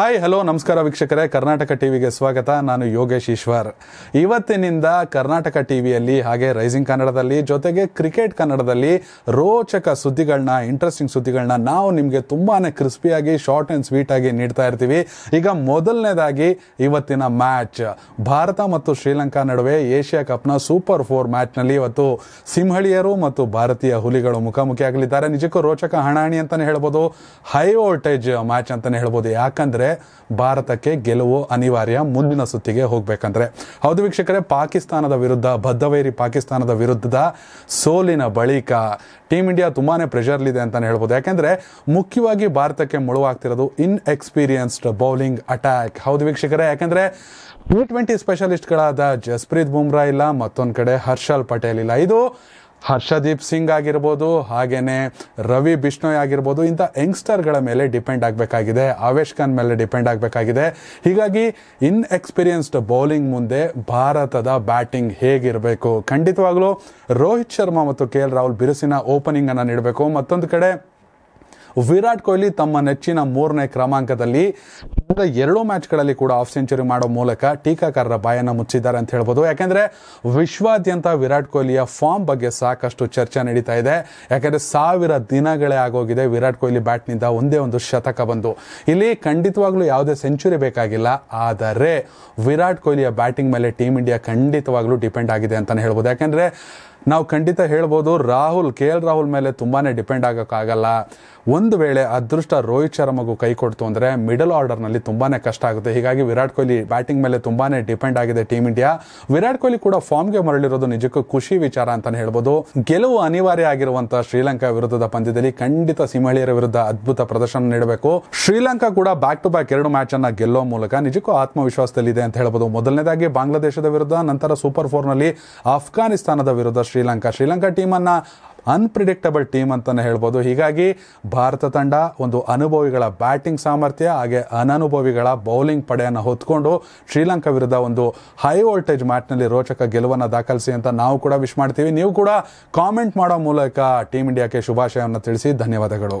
hi hello ನಮಸ್ಕಾರ ವೀಕ್ಷಕರೇ ಕರ್ನಾಟಕ ಟಿವಿಗೆ ಸ್ವಾಗತ ನಾನು ಯೋಗೇಶ್ ಈಶ್ವರ್ ಇವತ್ತಿನಿಂದ ಕರ್ನಾಟಕ ಟಿವಿಯಲ್ಲಿ ಹಾಗೆ ರೈಸಿಂಗ್ ಕನ್ನಡದಲ್ಲಿ ಜೊತೆಗೆ ಕ್ರಿಕೆಟ್ ಕನ್ನಡದಲ್ಲಿ ರೋಚಕ ಸುದ್ದಿಗಳನ್ನ ಇಂಟ್ರೆಸ್ಟಿಂಗ್ ಸುದ್ದಿಗಳನ್ನ ನಾವು ನಿಮಗೆ ತುಂಬಾ ಕ್ರಿಸ್ಪಿಯಾಗಿ ಶಾರ್ಟ್ ಆ್ಯಂಡ್ ಸ್ವೀಟ್ ಆಗಿ ನೀಡ್ತಾ ಇರ್ತೀವಿ ಈಗ ಮೊದಲನೇದಾಗಿ ಇವತ್ತಿನ ಮ್ಯಾಚ್ ಭಾರತ ಮತ್ತು ಶ್ರೀಲಂಕಾ ನಡುವೆ ಏಷ್ಯಾ ಕಪ್ನ ಸೂಪರ್ ಫೋರ್ ಮ್ಯಾಚ್ನಲ್ಲಿ ಇವತ್ತು ಸಿಂಹಳಿಯರು ಮತ್ತು ಭಾರತೀಯ ಹುಲಿಗಳು ಮುಖಾಮುಖಿಯಾಗಲಿದ್ದಾರೆ ನಿಜಕ್ಕೂ ರೋಚಕ ಹಣಾಣಿ ಅಂತಲೇ ಹೇಳ್ಬೋದು ಹೈ ವೋಲ್ಟೇಜ್ ಮ್ಯಾಚ್ ಅಂತಲೇ ಹೇಳ್ಬೋದು ಯಾಕಂದರೆ ಭಾರತಕ್ಕೆ ಗೆಲುವು ಅನಿವಾರ್ಯ ಮುಂದಿನ ಸುತ್ತಿಗೆ ಹೋಗಬೇಕಂದ್ರೆ ಹೌದು ವೀಕ್ಷಕರೇ ಪಾಕಿಸ್ತಾನದ ವಿರುದ್ಧ ಬದ್ಧವೇರಿ ಪಾಕಿಸ್ತಾನದ ವಿರುದ್ಧದ ಸೋಲಿನ ಬಳಿಕ ಟೀಮ್ ಇಂಡಿಯಾ ತುಂಬಾ ಪ್ರೆಷರ್ಲಿದೆ ಅಂತಲೇ ಹೇಳ್ಬೋದು ಯಾಕೆಂದರೆ ಮುಖ್ಯವಾಗಿ ಭಾರತಕ್ಕೆ ಮುಳುವಾಗ್ತಿರೋದು ಇನ್ ಎಕ್ಸ್ಪೀರಿಯನ್ಸ್ಡ್ ಬೌಲಿಂಗ್ ಅಟ್ಯಾಕ್ ಹೌದು ವೀಕ್ಷಕರೇ ಯಾಕೆಂದರೆ ಟಿ ಟ್ವೆಂಟಿ ಸ್ಪೆಷಲಿಸ್ಟ್ಗಳಾದ ಜಸ್ಪ್ರೀತ್ ಬುಮ್ರಾ ಇಲ್ಲ ಮತ್ತೊಂದು ಕಡೆ ಹರ್ಷಲ್ ಪಟೇಲ್ ಇಲ್ಲ ಇದು ಹರ್ಷದೀಪ್ ಸಿಂಗ್ ಆಗಿರ್ಬೋದು ಹಾಗೆಯೇ ರವಿ ಬಿಷ್ಣೋಯ್ ಆಗಿರ್ಬೋದು ಇಂಥ ಯಂಗ್ಸ್ಟರ್ಗಳ ಮೇಲೆ ಡಿಪೆಂಡ್ ಆಗಬೇಕಾಗಿದೆ ಆವೇಶ್ ಖಾನ್ ಮೇಲೆ ಡಿಪೆಂಡ್ ಆಗಬೇಕಾಗಿದೆ ಹೀಗಾಗಿ ಇನ್ಎಕ್ಸ್ಪೀರಿಯನ್ಸ್ಡ್ ಬೌಲಿಂಗ್ ಮುಂದೆ ಭಾರತದ ಬ್ಯಾಟಿಂಗ್ ಹೇಗಿರಬೇಕು ಖಂಡಿತವಾಗ್ಲೂ ರೋಹಿತ್ ಶರ್ಮಾ ಮತ್ತು ಕೆ ಎಲ್ ರಾಹುಲ್ ಬಿರುಸಿನ ಓಪನಿಂಗನ್ನು ನೀಡಬೇಕು ಮತ್ತೊಂದು ಕಡೆ ವಿರಾಟ್ ಕೊಹ್ಲಿ ತಮ್ಮ ನೆಚ್ಚಿನ ಮೂರನೇ ಕ್ರಮಾಂಕದಲ್ಲಿ ಕಳೆದ ಎರಡು ಮ್ಯಾಚ್ಗಳಲ್ಲಿ ಕೂಡ ಆಫ್ ಸೆಂಚುರಿ ಮಾಡೋ ಮೂಲಕ ಟೀಕಾಕಾರರ ಬಾಯನ್ನು ಮುಚ್ಚಿದ್ದಾರೆ ಅಂತ ಹೇಳ್ಬೋದು ಯಾಕೆಂದರೆ ವಿಶ್ವಾದ್ಯಂತ ವಿರಾಟ್ ಕೊಹ್ಲಿಯ ಫಾರ್ಮ್ ಬಗ್ಗೆ ಸಾಕಷ್ಟು ಚರ್ಚೆ ನಡೀತಾ ಇದೆ ಯಾಕೆಂದರೆ ಸಾವಿರ ದಿನಗಳೇ ಆಗೋಗಿದೆ ವಿರಾಟ್ ಕೊಹ್ಲಿ ಬ್ಯಾಟ್ನಿಂದ ಒಂದೇ ಒಂದು ಶತಕ ಬಂದು ಇಲ್ಲಿ ಖಂಡಿತವಾಗ್ಲೂ ಯಾವುದೇ ಸೆಂಚುರಿ ಬೇಕಾಗಿಲ್ಲ ಆದರೆ ವಿರಾಟ್ ಕೊಹ್ಲಿಯ ಬ್ಯಾಟಿಂಗ್ ಮೇಲೆ ಟೀಮ್ ಇಂಡಿಯಾ ಖಂಡಿತವಾಗ್ಲೂ ಡಿಪೆಂಡ್ ಆಗಿದೆ ಅಂತಲೇ ಹೇಳ್ಬೋದು ಯಾಕೆಂದರೆ ನಾವು ಖಂಡಿತ ಹೇಳ್ಬೋದು ರಾಹುಲ್ ಕೆ ಎಲ್ ರಾಹುಲ್ ಮೇಲೆ ತುಂಬಾ ಡಿಪೆಂಡ್ ಆಗೋಕ್ಕಾಗಲ್ಲ ಒಂದು ವೇಳೆ ಅದೃಷ್ಟ ರೋಹಿತ್ ಶರ್ಮಗೂ ಕೈ ಕೊಡ್ತು ಅಂದರೆ ಮಿಡಲ್ ಆರ್ಡರ್ನಲ್ಲಿ ತುಂಬಾ ಕಷ್ಟ ಆಗುತ್ತೆ ಹೀಗಾಗಿ ವಿರಾಟ್ ಕೊಹ್ಲಿ ಬ್ಯಾಟಿಂಗ್ ಮೇಲೆ ತುಂಬಾ ಡಿಪೆಂಡ್ ಆಗಿದೆ ಟೀಮ್ ಇಂಡಿಯಾ ವಿರಾಟ್ ಕೊಹ್ಲಿ ಕೂಡ ಫಾರ್ಮ್ಗೆ ಮರಳಿರೋದು ನಿಜಕ್ಕೂ ಖುಷಿ ವಿಚಾರ ಅಂತಲೇ ಹೇಳ್ಬೋದು ಗೆಲುವು ಅನಿವಾರ್ಯ ಆಗಿರುವಂತಹ ಶ್ರೀಲಂಕಾ ವಿರುದ್ಧದ ಪಂದ್ಯದಲ್ಲಿ ಖಂಡಿತ ಸಿಂಹಳಿಯರ ವಿರುದ್ಧ ಅದ್ಭುತ ಪ್ರದರ್ಶನ ನೀಡಬೇಕು ಶ್ರೀಲಂಕಾ ಕೂಡ ಬ್ಯಾಕ್ ಟು ಬ್ಯಾಕ್ ಎರಡು ಮ್ಯಾಚ್ ಅನ್ನ ಗೆಲ್ಲೋ ಮೂಲಕ ನಿಜಕ್ಕೂ ಆತ್ಮವಿಶ್ವಾಸದಲ್ಲಿದೆ ಅಂತ ಹೇಳ್ಬೋದು ಮೊದಲನೇದಾಗಿ ಬಾಂಗ್ಲಾದೇಶದ ವಿರುದ್ಧ ನಂತರ ಸೂಪರ್ ಫೋರ್ನಲ್ಲಿ ಅಫ್ಘಾನಿಸ್ತಾನದ ವಿರುದ್ಧ ಶ್ರೀಲಂಕಾ ಶ್ರೀಲಂಕಾ ಟೀಮನ್ನು ಅನ್ಪ್ರಿಡಿಕ್ಟಬಲ್ ಟೀಮ್ ಅಂತಲೇ ಹೇಳ್ಬೋದು ಹೀಗಾಗಿ ಭಾರತ ತಂಡ ಒಂದು ಅನುಭವಿಗಳ ಬ್ಯಾಟಿಂಗ್ ಸಾಮರ್ಥ್ಯ ಹಾಗೆ ಅನನುಭವಿಗಳ ಬೌಲಿಂಗ್ ಪಡೆಯನ್ನು ಹೊತ್ಕೊಂಡು ಶ್ರೀಲಂಕಾ ವಿರುದ್ಧ ಒಂದು ಹೈ ವೋಲ್ಟೇಜ್ ಮ್ಯಾಚ್ನಲ್ಲಿ ರೋಚಕ ಗೆಲುವನ್ನು ದಾಖಲಿಸಿ ಅಂತ ನಾವು ಕೂಡ ವಿಶ್ ಮಾಡ್ತೀವಿ ನೀವು ಕೂಡ ಕಾಮೆಂಟ್ ಮಾಡೋ ಮೂಲಕ ಟೀಮ್ ಇಂಡಿಯಾಕ್ಕೆ ಶುಭಾಶಯವನ್ನು ತಿಳಿಸಿ ಧನ್ಯವಾದಗಳು